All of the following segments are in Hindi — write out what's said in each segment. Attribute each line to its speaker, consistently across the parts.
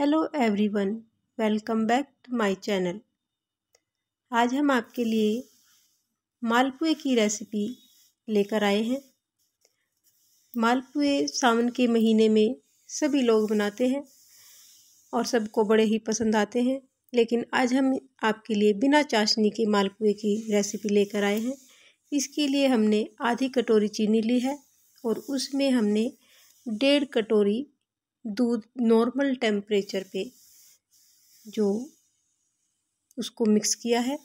Speaker 1: hello everyone welcome back to my channel आज हम आपके लिए मालपुए की रेसिपी लेकर आए हैं मालपुए सावन के महीने में सभी लोग बनाते हैं और सबको बड़े ही पसंद आते हैं लेकिन आज हम आपके लिए बिना चाशनी के मालपुए की रेसिपी लेकर आए हैं इसके लिए हमने आधी कटोरी चीनी ली है और उसमें हमने डेढ़ कटोरी दूध नॉर्मल टेम्परेचर पे जो उसको मिक्स किया है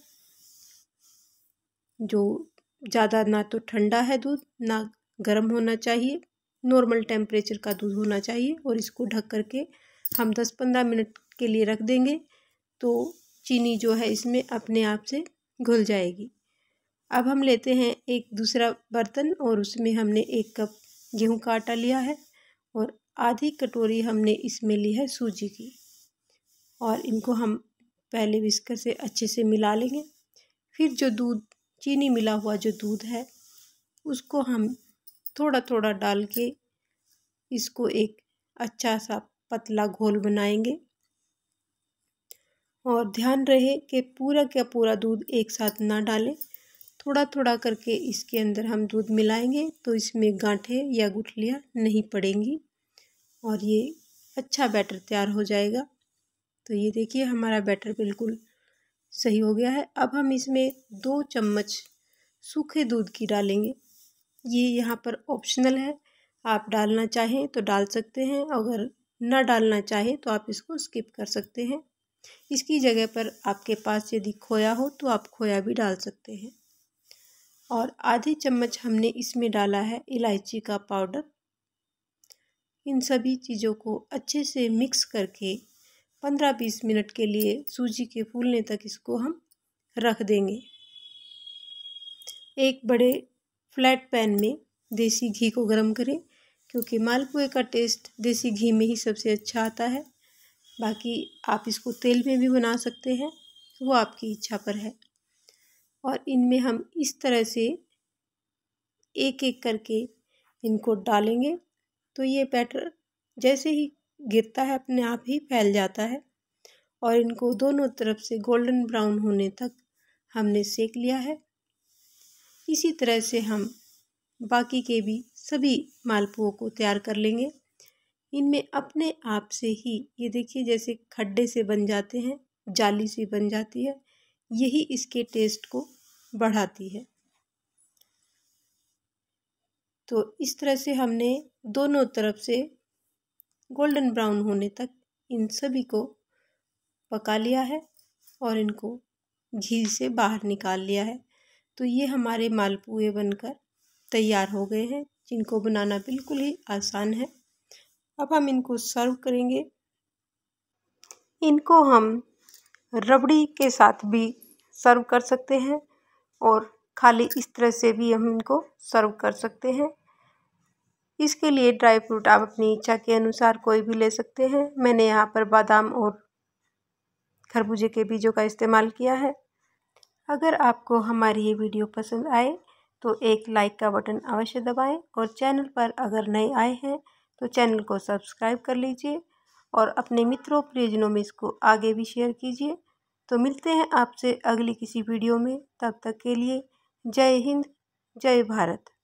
Speaker 1: जो ज़्यादा ना तो ठंडा है दूध ना गर्म होना चाहिए नॉर्मल टेम्परेचर का दूध होना चाहिए और इसको ढक कर के हम दस पंद्रह मिनट के लिए रख देंगे तो चीनी जो है इसमें अपने आप से घुल जाएगी अब हम लेते हैं एक दूसरा बर्तन और उसमें हमने एक कप गेहूं का आटा लिया है और आधी कटोरी हमने इसमें ली है सूजी की और इनको हम पहले विस्कर से अच्छे से मिला लेंगे फिर जो दूध चीनी मिला हुआ जो दूध है उसको हम थोड़ा थोड़ा डाल के इसको एक अच्छा सा पतला घोल बनाएंगे और ध्यान रहे कि पूरा का पूरा दूध एक साथ ना डालें थोड़ा थोड़ा करके इसके अंदर हम दूध मिलाएंगे तो इसमें गांठे या गुठलियाँ नहीं पड़ेंगी और ये अच्छा बैटर तैयार हो जाएगा तो ये देखिए हमारा बैटर बिल्कुल सही हो गया है अब हम इसमें दो चम्मच सूखे दूध की डालेंगे ये यहाँ पर ऑप्शनल है आप डालना चाहें तो डाल सकते हैं अगर ना डालना चाहें तो आप इसको स्किप कर सकते हैं इसकी जगह पर आपके पास यदि खोया हो तो आप खोया भी डाल सकते हैं और आधी चम्मच हमने इसमें डाला है इलायची का पाउडर इन सभी चीज़ों को अच्छे से मिक्स करके पंद्रह बीस मिनट के लिए सूजी के फूलने तक इसको हम रख देंगे एक बड़े फ्लैट पैन में देसी घी को गर्म करें क्योंकि मालपुए का टेस्ट देसी घी में ही सबसे अच्छा आता है बाकी आप इसको तेल में भी बना सकते हैं वो आपकी इच्छा पर है और इनमें हम इस तरह से एक एक करके इनको डालेंगे तो ये बैटर जैसे ही गिरता है अपने आप ही फैल जाता है और इनको दोनों तरफ से गोल्डन ब्राउन होने तक हमने सेक लिया है इसी तरह से हम बाकी के भी सभी मालपुओं को तैयार कर लेंगे इनमें अपने आप से ही ये देखिए जैसे खड्डे से बन जाते हैं जाली सी बन जाती है यही इसके टेस्ट को बढ़ाती है तो इस तरह से हमने दोनों तरफ से गोल्डन ब्राउन होने तक इन सभी को पका लिया है और इनको घी से बाहर निकाल लिया है तो ये हमारे मालपुए बनकर तैयार हो गए हैं जिनको बनाना बिल्कुल ही आसान है अब हम इनको सर्व करेंगे इनको हम रबड़ी के साथ भी सर्व कर सकते हैं और खाली इस तरह से भी हम इनको सर्व कर सकते हैं इसके लिए ड्राई फ्रूट आप अपनी इच्छा के अनुसार कोई भी ले सकते हैं मैंने यहाँ पर बादाम और खरबूजे के बीजों का इस्तेमाल किया है अगर आपको हमारी ये वीडियो पसंद आए तो एक लाइक का बटन अवश्य दबाएं और चैनल पर अगर नए आए हैं तो चैनल को सब्सक्राइब कर लीजिए और अपने मित्रों प्रियजनों में इसको आगे भी शेयर कीजिए तो मिलते हैं आपसे अगली किसी वीडियो में तब तक के लिए जय हिंद जय भारत